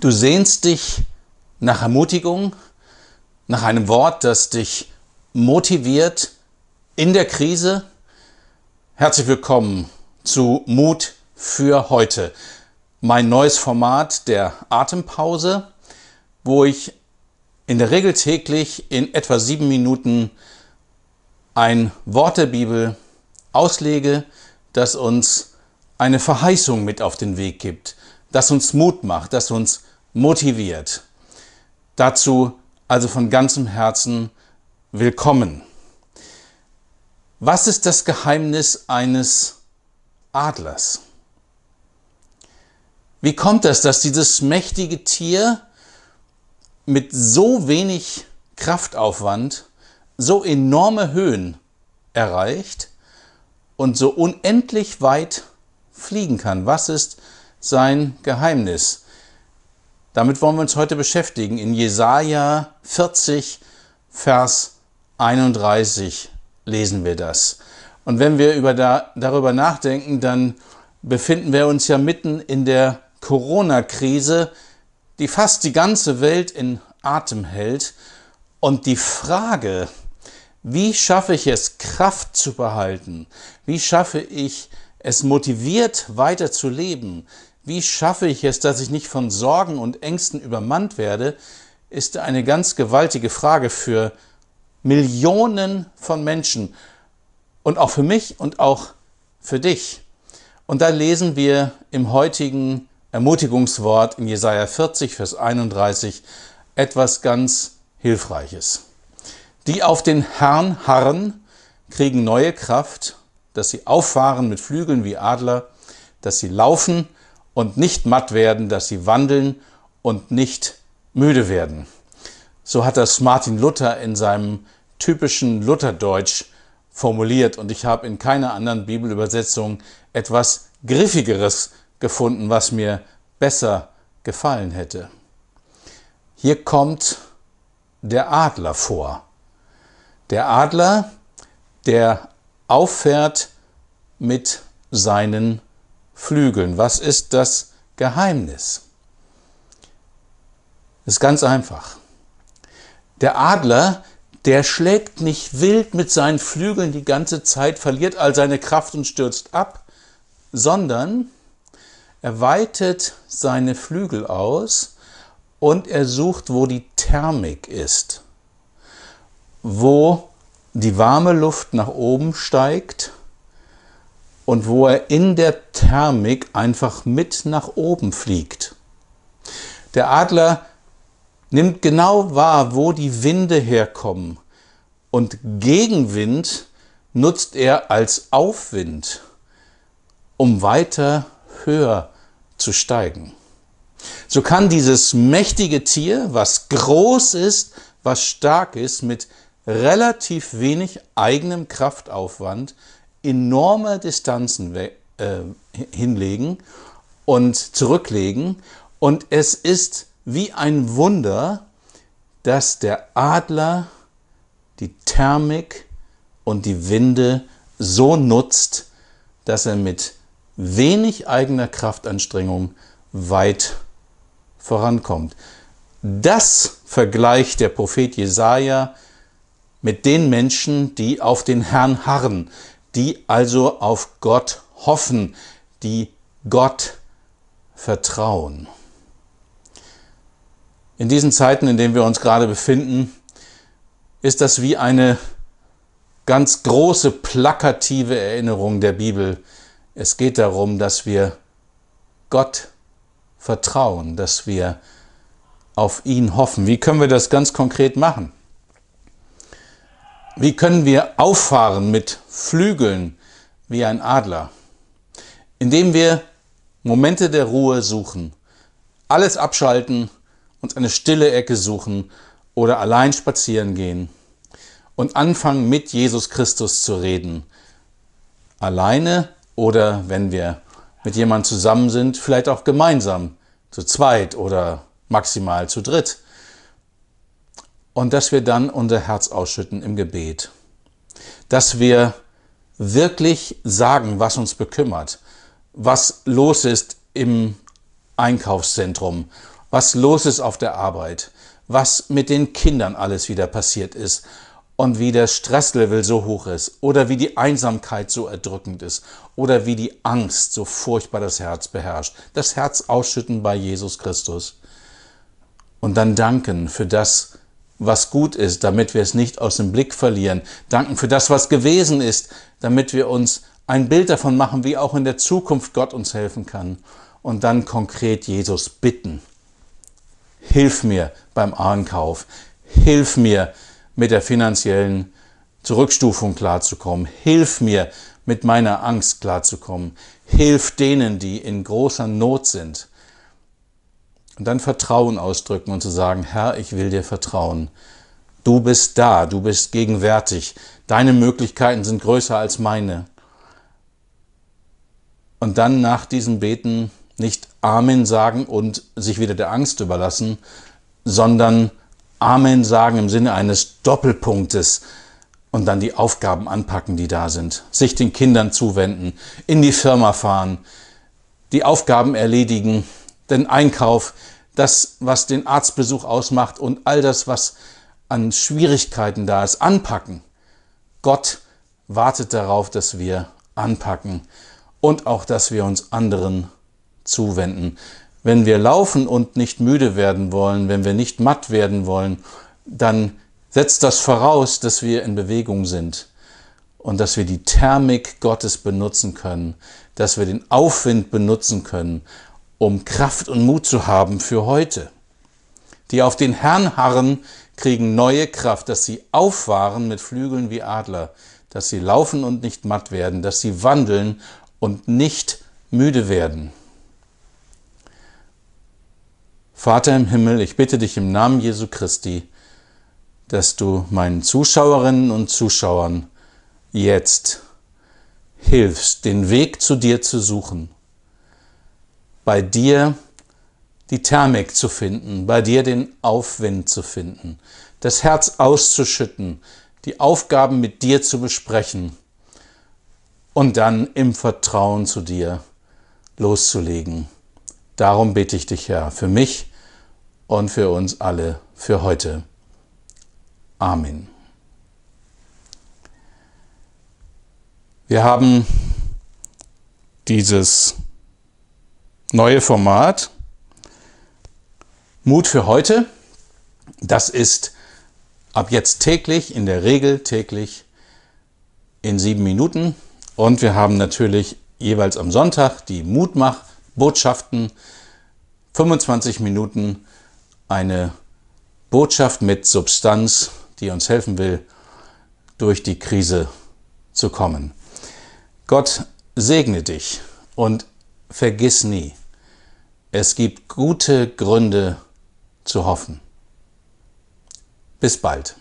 Du sehnst dich nach Ermutigung, nach einem Wort, das dich motiviert in der Krise. Herzlich willkommen zu Mut für heute, mein neues Format der Atempause, wo ich in der Regel täglich in etwa sieben Minuten ein Wort der Bibel auslege, das uns eine Verheißung mit auf den Weg gibt, das uns Mut macht, das uns motiviert. Dazu also von ganzem Herzen willkommen. Was ist das Geheimnis eines Adlers? Wie kommt es, dass dieses mächtige Tier mit so wenig Kraftaufwand so enorme Höhen erreicht und so unendlich weit fliegen kann? Was ist sein Geheimnis? Damit wollen wir uns heute beschäftigen in Jesaja 40, Vers 31 lesen wir das. Und wenn wir über da, darüber nachdenken, dann befinden wir uns ja mitten in der Corona-Krise, die fast die ganze Welt in Atem hält. Und die Frage, wie schaffe ich es, Kraft zu behalten? Wie schaffe ich es, motiviert weiterzuleben? Wie schaffe ich es, dass ich nicht von Sorgen und Ängsten übermannt werde, ist eine ganz gewaltige Frage für Millionen von Menschen und auch für mich und auch für dich. Und da lesen wir im heutigen Ermutigungswort in Jesaja 40, Vers 31 etwas ganz Hilfreiches. Die auf den Herrn harren, kriegen neue Kraft, dass sie auffahren mit Flügeln wie Adler, dass sie laufen und nicht matt werden, dass sie wandeln und nicht müde werden. So hat das Martin Luther in seinem typischen Lutherdeutsch formuliert und ich habe in keiner anderen Bibelübersetzung etwas griffigeres gefunden, was mir besser gefallen hätte. Hier kommt der Adler vor. Der Adler, der auffährt mit seinen Flügeln? Was ist das Geheimnis? Ist ganz einfach. Der Adler, der schlägt nicht wild mit seinen Flügeln die ganze Zeit, verliert all seine Kraft und stürzt ab, sondern er weitet seine Flügel aus und er sucht, wo die Thermik ist, wo die warme Luft nach oben steigt und wo er in der Thermik einfach mit nach oben fliegt. Der Adler nimmt genau wahr, wo die Winde herkommen und Gegenwind nutzt er als Aufwind, um weiter höher zu steigen. So kann dieses mächtige Tier, was groß ist, was stark ist, mit relativ wenig eigenem Kraftaufwand enorme Distanzen äh, hinlegen und zurücklegen. Und es ist wie ein Wunder, dass der Adler die Thermik und die Winde so nutzt, dass er mit wenig eigener Kraftanstrengung weit vorankommt. Das vergleicht der Prophet Jesaja mit den Menschen, die auf den Herrn harren, die also auf Gott hoffen, die Gott vertrauen. In diesen Zeiten, in denen wir uns gerade befinden, ist das wie eine ganz große plakative Erinnerung der Bibel. Es geht darum, dass wir Gott vertrauen, dass wir auf ihn hoffen. Wie können wir das ganz konkret machen? Wie können wir auffahren mit Flügeln wie ein Adler? Indem wir Momente der Ruhe suchen, alles abschalten, uns eine stille Ecke suchen oder allein spazieren gehen und anfangen mit Jesus Christus zu reden. Alleine oder wenn wir mit jemandem zusammen sind, vielleicht auch gemeinsam, zu zweit oder maximal zu dritt und dass wir dann unser Herz ausschütten im Gebet. Dass wir wirklich sagen, was uns bekümmert, was los ist im Einkaufszentrum, was los ist auf der Arbeit, was mit den Kindern alles wieder passiert ist und wie der Stresslevel so hoch ist oder wie die Einsamkeit so erdrückend ist oder wie die Angst so furchtbar das Herz beherrscht. Das Herz ausschütten bei Jesus Christus und dann danken für das, was gut ist, damit wir es nicht aus dem Blick verlieren. Danken für das, was gewesen ist, damit wir uns ein Bild davon machen, wie auch in der Zukunft Gott uns helfen kann. Und dann konkret Jesus bitten. Hilf mir beim Ankauf. Hilf mir mit der finanziellen Zurückstufung klarzukommen. Hilf mir mit meiner Angst klarzukommen. Hilf denen, die in großer Not sind. Und dann Vertrauen ausdrücken und zu sagen, Herr, ich will dir vertrauen. Du bist da, du bist gegenwärtig. Deine Möglichkeiten sind größer als meine. Und dann nach diesem Beten nicht Amen sagen und sich wieder der Angst überlassen, sondern Amen sagen im Sinne eines Doppelpunktes und dann die Aufgaben anpacken, die da sind. Sich den Kindern zuwenden, in die Firma fahren, die Aufgaben erledigen, den Einkauf, das, was den Arztbesuch ausmacht und all das, was an Schwierigkeiten da ist, anpacken. Gott wartet darauf, dass wir anpacken und auch, dass wir uns anderen zuwenden. Wenn wir laufen und nicht müde werden wollen, wenn wir nicht matt werden wollen, dann setzt das voraus, dass wir in Bewegung sind und dass wir die Thermik Gottes benutzen können, dass wir den Aufwind benutzen können, um Kraft und Mut zu haben für heute. Die auf den Herrn harren, kriegen neue Kraft, dass sie auffahren mit Flügeln wie Adler, dass sie laufen und nicht matt werden, dass sie wandeln und nicht müde werden. Vater im Himmel, ich bitte dich im Namen Jesu Christi, dass du meinen Zuschauerinnen und Zuschauern jetzt hilfst, den Weg zu dir zu suchen bei dir die Thermik zu finden, bei dir den Aufwind zu finden, das Herz auszuschütten, die Aufgaben mit dir zu besprechen und dann im Vertrauen zu dir loszulegen. Darum bete ich dich, Herr, für mich und für uns alle für heute. Amen. Wir haben dieses neue Format. Mut für heute. Das ist ab jetzt täglich, in der Regel täglich in sieben Minuten. Und wir haben natürlich jeweils am Sonntag die Mutmach-Botschaften. 25 Minuten eine Botschaft mit Substanz, die uns helfen will, durch die Krise zu kommen. Gott segne dich und vergiss nie, es gibt gute Gründe zu hoffen. Bis bald.